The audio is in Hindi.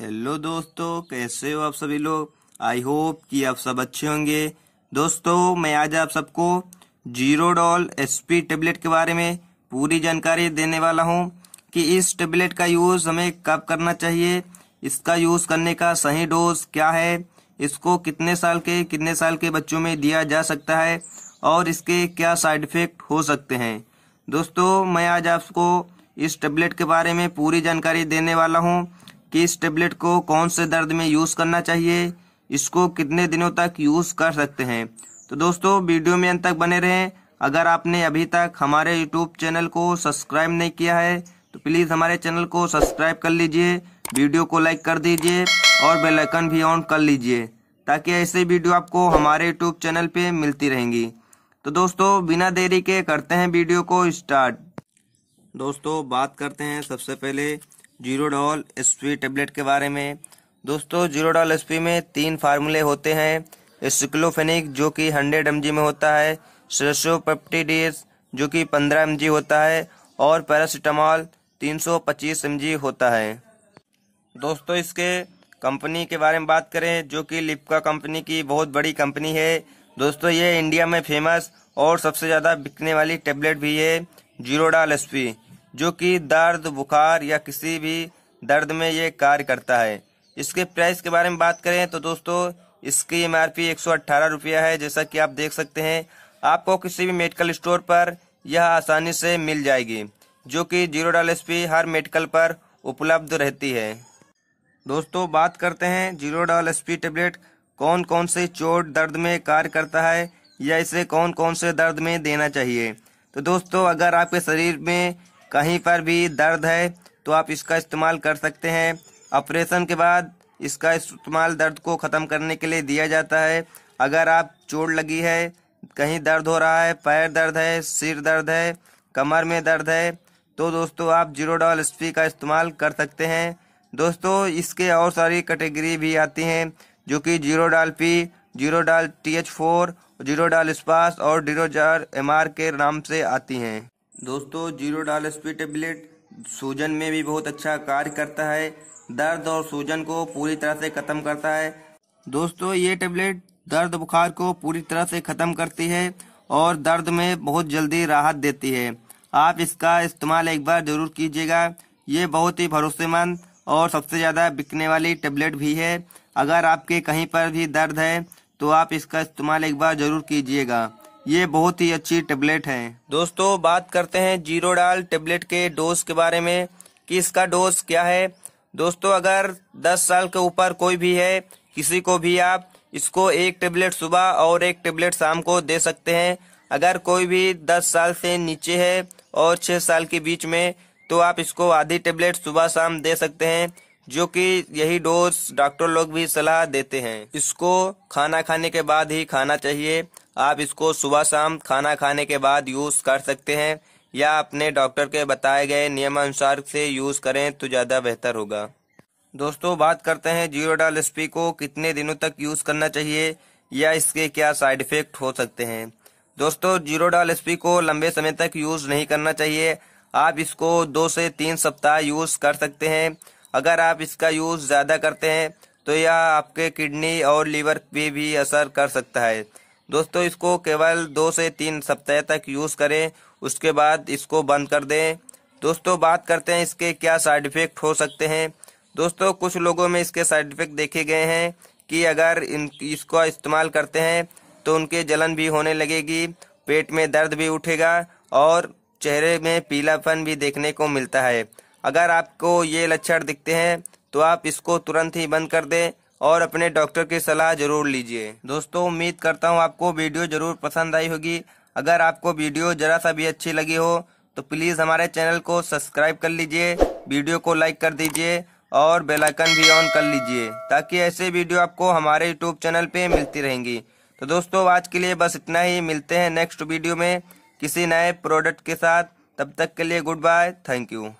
हेलो दोस्तों कैसे हो आप सभी लोग आई होप कि आप सब अच्छे होंगे दोस्तों मैं आज आप सबको जीरो डॉल एसपी टेबलेट के बारे में पूरी जानकारी देने वाला हूं कि इस टेबलेट का यूज़ हमें कब करना चाहिए इसका यूज़ करने का सही डोज क्या है इसको कितने साल के कितने साल के बच्चों में दिया जा सकता है और इसके क्या साइड इफ़ेक्ट हो सकते हैं दोस्तों मैं आज आपको इस टेबलेट के बारे में पूरी जानकारी देने वाला हूँ कि इस टेबलेट को कौन से दर्द में यूज़ करना चाहिए इसको कितने दिनों तक यूज़ कर सकते हैं तो दोस्तों वीडियो में अंत तक बने रहें अगर आपने अभी तक हमारे यूट्यूब चैनल को सब्सक्राइब नहीं किया है तो प्लीज़ हमारे चैनल को सब्सक्राइब कर लीजिए वीडियो को लाइक कर दीजिए और बेल आइकन भी ऑन कर लीजिए ताकि ऐसे वीडियो आपको हमारे यूट्यूब चैनल पे मिलती रहेंगी तो दोस्तों बिना देरी के करते हैं वीडियो को स्टार्ट दोस्तों बात करते हैं सबसे पहले जीरोडॉल पी टेबलेट के बारे में दोस्तों जीरोडॉल पी में तीन फार्मूले होते हैं स्क्लोफेनिक जो कि हंड्रेड एम में होता है सरसोपेप्टीडीज जो कि पंद्रह एम होता है और पैरासीटामॉल तीन सौ पच्चीस एम होता है दोस्तों इसके कंपनी के बारे में बात करें जो कि लिप्का कंपनी की बहुत बड़ी कंपनी है दोस्तों ये इंडिया में फेमस और सबसे ज़्यादा बिकने वाली टेबलेट भी है जीरोडाल एस जो कि दर्द बुखार या किसी भी दर्द में ये कार्य करता है इसके प्राइस के बारे में बात करें तो दोस्तों इसकी एम आर पी एक सौ अट्ठारह रुपया है जैसा कि आप देख सकते हैं आपको किसी भी मेडिकल स्टोर पर यह आसानी से मिल जाएगी जो कि जीरो डॉल एस पी हर मेडिकल पर उपलब्ध रहती है दोस्तों बात करते हैं Zerodol S P tablet कौन कौन से चोट दर्द में कार्य करता है या इसे कौन कौन से दर्द में देना चाहिए तो दोस्तों अगर आपके शरीर में कहीं पर भी दर्द है तो आप इसका इस्तेमाल कर सकते हैं ऑपरेशन के बाद इसका इस्तेमाल दर्द को ख़त्म करने के लिए दिया जाता है अगर आप चोट लगी है कहीं दर्द हो रहा है पैर दर्द है सिर दर्द है कमर में दर्द है तो दोस्तों आप जीरो डॉल एस का इस्तेमाल कर सकते हैं दोस्तों इसके और सारी कैटेगरी भी आती हैं जो कि Zerodol P Zerodol T H four Zerodol Spas और जीरो जार एम आर के नाम से आती हैं दोस्तों जीरो डाल पी टेबलेट सूजन में भी बहुत अच्छा कार्य करता है दर्द और सूजन को पूरी तरह से ख़त्म करता है दोस्तों ये टेबलेट दर्द बुखार को पूरी तरह से ख़त्म करती है और दर्द में बहुत जल्दी राहत देती है आप इसका इस्तेमाल एक बार ज़रूर कीजिएगा ये बहुत ही भरोसेमंद और सबसे ज़्यादा बिकने वाली टेबलेट भी है अगर आपके कहीं पर भी दर्द है तो आप इसका इस्तेमाल एक बार ज़रूर कीजिएगा ये बहुत ही अच्छी टेबलेट है दोस्तों बात करते हैं जीरो डाल टेबलेट के डोज के बारे में कि इसका डोज क्या है दोस्तों अगर 10 साल के ऊपर कोई भी है किसी को भी आप इसको एक टेबलेट सुबह और एक टेबलेट शाम को दे सकते हैं अगर कोई भी 10 साल से नीचे है और 6 साल के बीच में तो आप इसको आधी टेबलेट सुबह शाम दे सकते हैं जो कि यही डोज डॉक्टर लोग भी सलाह देते हैं इसको खाना खाने के बाद ही खाना चाहिए आप इसको सुबह शाम खाना खाने के बाद यूज़ कर सकते हैं या अपने डॉक्टर के बताए गए नियमानुसार से यूज़ करें तो ज़्यादा बेहतर होगा दोस्तों बात करते हैं जीरोडाल एस को कितने दिनों तक यूज़ करना चाहिए या इसके क्या साइड इफ़ेक्ट हो सकते हैं दोस्तों जीरोडाल एस को लंबे समय तक यूज़ नहीं करना चाहिए आप इसको दो से तीन सप्ताह यूज़ कर सकते हैं अगर आप इसका यूज़ ज़्यादा करते हैं तो यह आपके किडनी और लीवर पे भी असर कर सकता है दोस्तों इसको केवल दो से तीन सप्ताह तक यूज़ करें उसके बाद इसको बंद कर दें दोस्तों बात करते हैं इसके क्या साइड इफ़ेक्ट हो सकते हैं दोस्तों कुछ लोगों में इसके साइड इफ़ेक्ट देखे गए हैं कि अगर इन इसका इस्तेमाल करते हैं तो उनके जलन भी होने लगेगी पेट में दर्द भी उठेगा और चेहरे में पीलापन भी देखने को मिलता है अगर आपको ये लक्षण दिखते हैं तो आप इसको तुरंत ही बंद कर दें और अपने डॉक्टर की सलाह जरूर लीजिए दोस्तों उम्मीद करता हूँ आपको वीडियो जरूर पसंद आई होगी अगर आपको वीडियो जरा सा भी अच्छी लगी हो तो प्लीज़ हमारे चैनल को सब्सक्राइब कर लीजिए वीडियो को लाइक कर दीजिए और बेलाइकन भी ऑन कर लीजिए ताकि ऐसे वीडियो आपको हमारे यूट्यूब चैनल पे मिलती रहेंगी तो दोस्तों आज के लिए बस इतना ही मिलते हैं नेक्स्ट वीडियो में किसी नए प्रोडक्ट के साथ तब तक के लिए गुड बाय थैंक यू